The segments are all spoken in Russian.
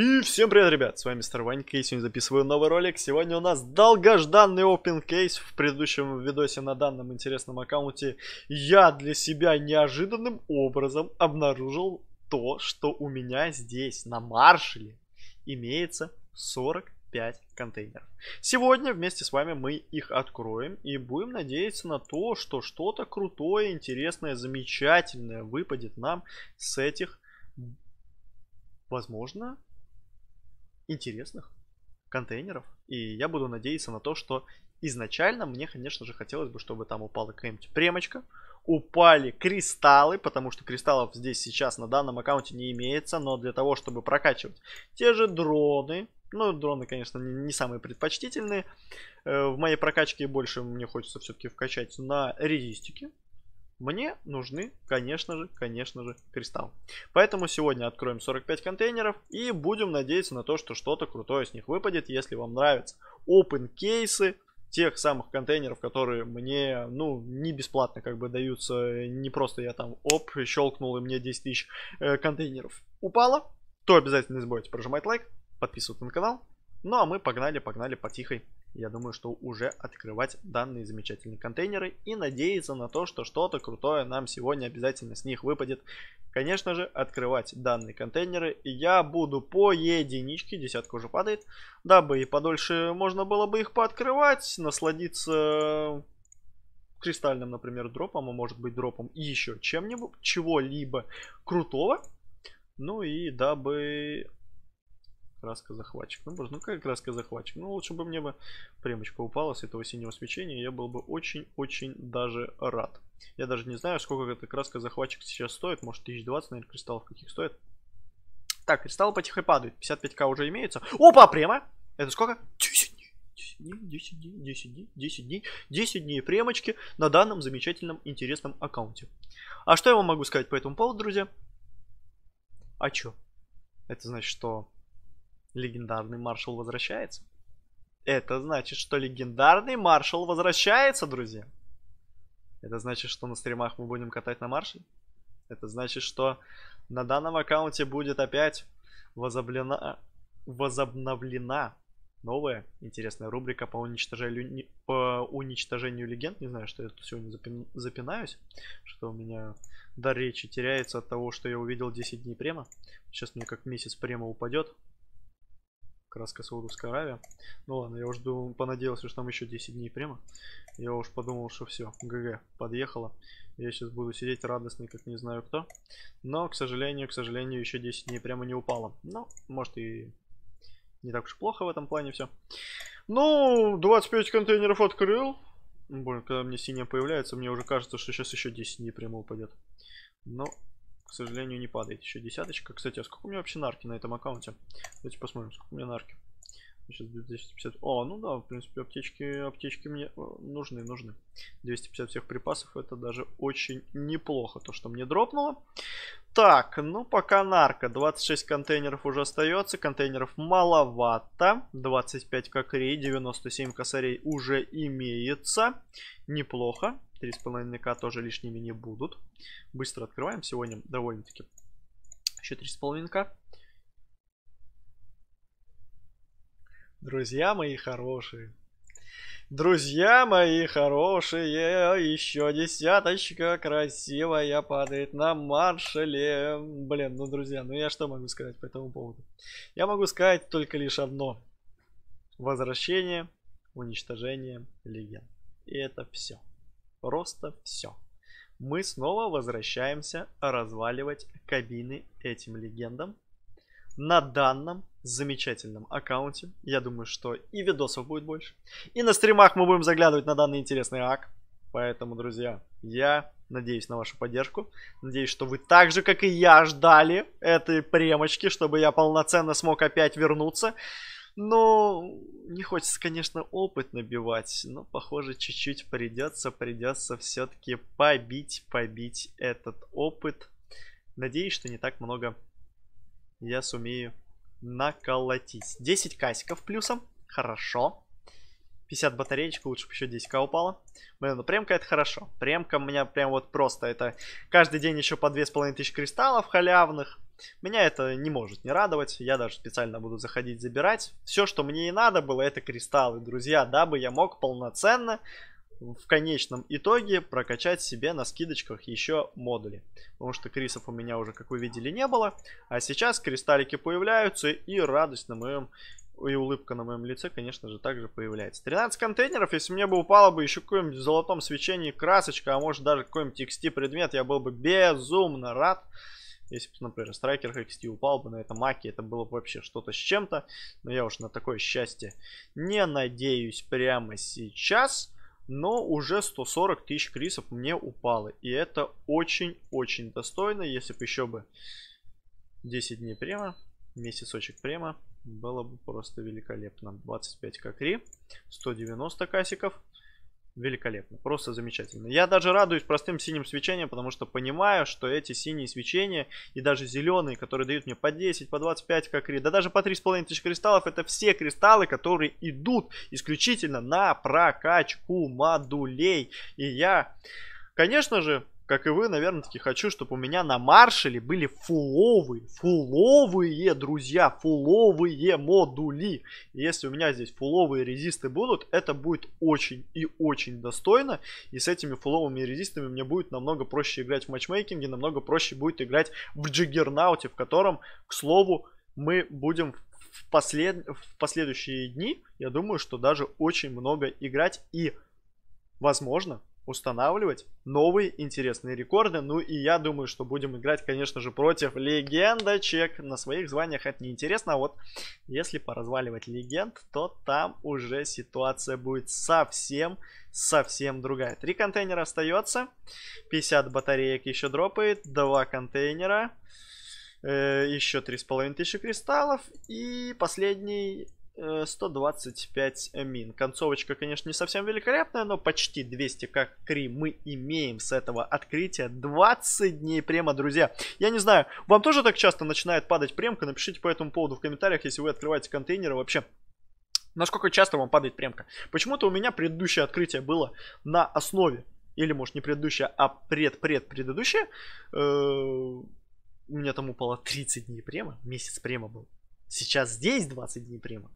И всем привет, ребят, с вами Мистер Ванька, и сегодня записываю новый ролик. Сегодня у нас долгожданный open case. В предыдущем видосе на данном интересном аккаунте я для себя неожиданным образом обнаружил то, что у меня здесь на маршале имеется 45 контейнеров. Сегодня вместе с вами мы их откроем и будем надеяться на то, что что-то крутое, интересное, замечательное выпадет нам с этих Возможно, интересных контейнеров. И я буду надеяться на то, что изначально мне, конечно же, хотелось бы, чтобы там упала какая-нибудь премочка, упали кристаллы, потому что кристаллов здесь сейчас на данном аккаунте не имеется, но для того, чтобы прокачивать те же дроны, ну, дроны, конечно, не самые предпочтительные. Э, в моей прокачке больше мне хочется все-таки вкачать на резистике. Мне нужны, конечно же, конечно же, кристалл. Поэтому сегодня откроем 45 контейнеров и будем надеяться на то, что что-то крутое с них выпадет, если вам нравятся open кейсы тех самых контейнеров, которые мне, ну, не бесплатно как бы даются, не просто я там, оп, щелкнул и мне 10 тысяч э, контейнеров упало, то обязательно не забывайте прожимать лайк, подписываться на канал. Ну а мы погнали, погнали по тихой я думаю, что уже открывать данные замечательные контейнеры и надеяться на то, что что-то крутое нам сегодня обязательно с них выпадет. Конечно же, открывать данные контейнеры я буду по единичке, десятка уже падает, дабы и подольше можно было бы их пооткрывать, насладиться кристальным, например, дропом, а может быть дропом еще чем-нибудь, чего-либо крутого. Ну и дабы Краска захватчик. Ну, боже, ну как краска захватчик? Ну, лучше бы мне бы премочка упала с этого синего свечения. Я был бы очень-очень даже рад. Я даже не знаю, сколько эта краска захватчик сейчас стоит. Может, 1020, наверное, кристаллов каких стоит. Так, кристаллы потихо падают. 55к уже имеется. Опа, према! Это сколько? 10 дней. 10 дней, 10 дней, 10 дней, 10 дней, 10 дней премочки на данном замечательном интересном аккаунте. А что я вам могу сказать по этому поводу, друзья? А чё? Это значит, что Легендарный маршал возвращается. Это значит, что легендарный маршал возвращается, друзья. Это значит, что на стримах мы будем катать на маршале. Это значит, что на данном аккаунте будет опять возоблена... возобновлена новая интересная рубрика по уничтожению, по уничтожению легенд. Не знаю, что я тут сегодня запинаюсь, что у меня до речи теряется от того, что я увидел 10 дней према. Сейчас мне как месяц према упадет как раз Саудовская Аравия. Ну ладно, я уже думал, понадеялся, что там еще 10 дней прямо. Я уж подумал, что все, ГГ, подъехала. Я сейчас буду сидеть радостный, как не знаю кто. Но, к сожалению, к сожалению, еще 10 дней прямо не упало. Но, ну, может и не так уж плохо в этом плане все. Ну, 25 контейнеров открыл. Блин, когда мне синяя появляется, мне уже кажется, что сейчас еще 10 дней прямо упадет. Но ну, к сожалению, не падает. Еще десяточка. Кстати, а сколько у меня вообще нарки на этом аккаунте? Давайте посмотрим, сколько у меня нарки. Сейчас 250. О, ну да, в принципе, аптечки, аптечки мне э, нужны, нужны. 250 всех припасов, это даже очень неплохо, то, что мне дропнуло. Так, ну пока нарка. 26 контейнеров уже остается, контейнеров маловато. 25 кокрей, 97 косарей уже имеется. Неплохо. 3,5к тоже лишними не будут. Быстро открываем. Сегодня довольно-таки еще 3,5к. Друзья мои хорошие. Друзья мои хорошие, еще десяточка красивая падает на маршале. Блин, ну, друзья, ну я что могу сказать по этому поводу? Я могу сказать только лишь одно. Возвращение, уничтожение легенд. И это все. Просто все. Мы снова возвращаемся разваливать кабины этим легендам. На данном замечательном аккаунте, я думаю, что и видосов будет больше. И на стримах мы будем заглядывать на данный интересный ак. Поэтому, друзья, я надеюсь на вашу поддержку. Надеюсь, что вы так же, как и я, ждали этой премочки, чтобы я полноценно смог опять вернуться. Но ну, не хочется, конечно, опыт набивать, но, похоже, чуть-чуть придется, придется все-таки побить, побить этот опыт. Надеюсь, что не так много я сумею наколотить. 10 касиков плюсом. Хорошо. 50 батареечек, лучше бы еще 10к упало. Блин, ну премка это хорошо. Премка у меня прям вот просто это... Каждый день еще по 2500 кристаллов халявных. Меня это не может не радовать. Я даже специально буду заходить забирать. Все, что мне и надо было, это кристаллы, друзья, дабы я мог полноценно в конечном итоге прокачать себе на скидочках еще модули. Потому что крисов у меня уже, как вы видели, не было. А сейчас кристаллики появляются и радость на моем и улыбка на моем лице, конечно же, также появляется. 13 контейнеров, если мне бы упало бы еще какое-нибудь золотом свечении красочка, а может даже какой-нибудь XT предмет, я был бы безумно рад. Если бы, например, Страйкер XT упал бы на этом маке, это было бы вообще что-то с чем-то. Но я уж на такое счастье не надеюсь прямо сейчас. Но уже 140 тысяч крисов мне упало. И это очень-очень достойно, если бы еще бы 10 дней прямо месяцочек према было бы просто великолепно. 25 кокри, 190 касиков. Великолепно, просто замечательно. Я даже радуюсь простым синим свечением, потому что понимаю, что эти синие свечения и даже зеленые, которые дают мне по 10, по 25 кокри, да даже по 3,5 тысяч кристаллов, это все кристаллы, которые идут исключительно на прокачку модулей. И я, конечно же, как и вы, наверное, таки хочу, чтобы у меня на маршале были фуловые, фуловые, друзья, фуловые модули. И если у меня здесь фуловые резисты будут, это будет очень и очень достойно. И с этими фуловыми резистами мне будет намного проще играть в матчмейкинге, намного проще будет играть в джиггернауте, в котором, к слову, мы будем в, послед... в последующие дни, я думаю, что даже очень много играть и, возможно, устанавливать новые интересные рекорды. Ну и я думаю, что будем играть, конечно же, против легендочек. На своих званиях это неинтересно, а вот если поразваливать легенд, то там уже ситуация будет совсем, совсем другая. Три контейнера остается, 50 батареек еще дропает, два контейнера, э, еще 3500 кристаллов и последний 125 э, мин. Концовочка, конечно, не совсем великолепная, но почти 200 как кри мы имеем с этого открытия. 20 дней према, друзья. Я не знаю, вам тоже так часто начинает падать премка? Напишите по этому поводу в комментариях, если вы открываете контейнеры вообще. Насколько часто вам падает премка? Почему-то у меня предыдущее открытие было на основе, или может не предыдущее, а пред-пред предыдущее. Э, у меня там упало 30 дней према, месяц према был. Сейчас здесь 20 дней према.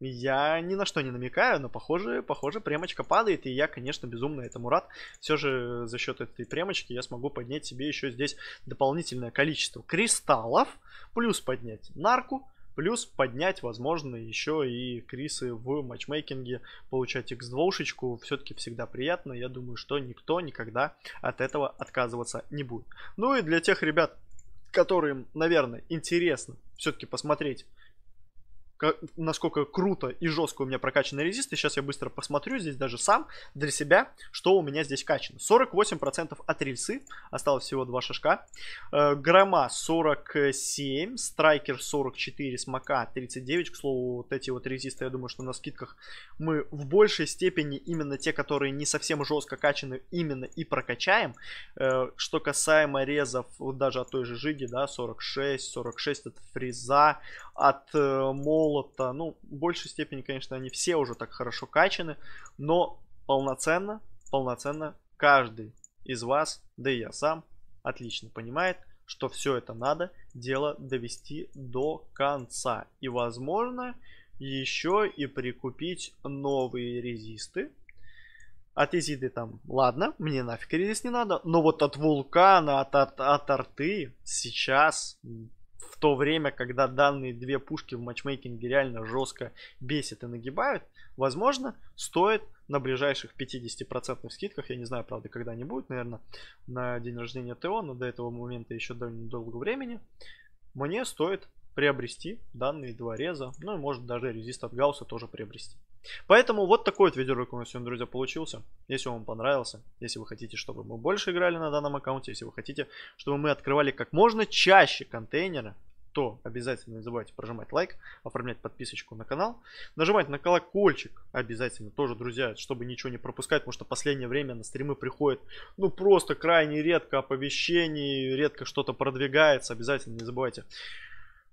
Я ни на что не намекаю, но похоже, похоже, премочка падает, и я, конечно, безумно этому рад. Все же за счет этой премочки я смогу поднять себе еще здесь дополнительное количество кристаллов, плюс поднять нарку, плюс поднять, возможно, еще и крисы в матчмейкинге, получать x2-шечку, все-таки всегда приятно, я думаю, что никто никогда от этого отказываться не будет. Ну и для тех ребят, которым, наверное, интересно все-таки посмотреть как, насколько круто и жестко у меня прокачаны резисты. Сейчас я быстро посмотрю здесь даже сам для себя, что у меня здесь качано. 48% от рельсы, осталось всего два шишка. Э, грома 47, страйкер 44, смока 39. К слову, вот эти вот резисты, я думаю, что на скидках мы в большей степени именно те, которые не совсем жестко качаны, именно и прокачаем. Э, что касаемо резов, вот даже от той же Жиги, да, 46, 46 от фреза, от э, Моу, золото. Ну, в большей степени, конечно, они все уже так хорошо качаны, но полноценно, полноценно каждый из вас, да и я сам, отлично понимает, что все это надо дело довести до конца. И, возможно, еще и прикупить новые резисты. От изиды там, ладно, мне нафиг резист не надо, но вот от вулкана, от, от, от арты сейчас в то время, когда данные две пушки в матчмейкинге реально жестко бесит и нагибают, возможно, стоит на ближайших 50% скидках, я не знаю, правда, когда они будут, наверное, на день рождения ТО, но до этого момента еще довольно долго времени, мне стоит приобрести данные два реза, ну и может даже резист от Гаусса тоже приобрести. Поэтому вот такой вот видеоролик у нас сегодня, друзья, получился. Если вам понравился, если вы хотите, чтобы мы больше играли на данном аккаунте, если вы хотите, чтобы мы открывали как можно чаще контейнеры, то обязательно не забывайте прожимать лайк, оформлять подписочку на канал, нажимать на колокольчик обязательно тоже, друзья, чтобы ничего не пропускать, потому что последнее время на стримы приходит, ну, просто крайне редко оповещений, редко что-то продвигается, обязательно не забывайте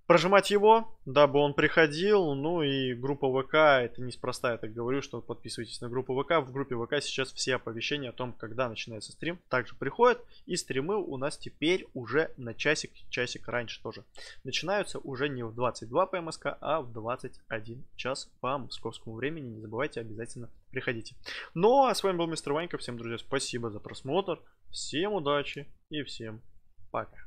прожимать его, дабы он приходил. Ну и группа ВК, это неспроста я так говорю, что подписывайтесь на группу ВК. В группе ВК сейчас все оповещения о том, когда начинается стрим, также приходят. И стримы у нас теперь уже на часик, часик раньше тоже. Начинаются уже не в 22 по МСК, а в 21 час по московскому времени. Не забывайте обязательно приходите. Ну а с вами был мистер Ванька. Всем, друзья, спасибо за просмотр. Всем удачи и всем пока.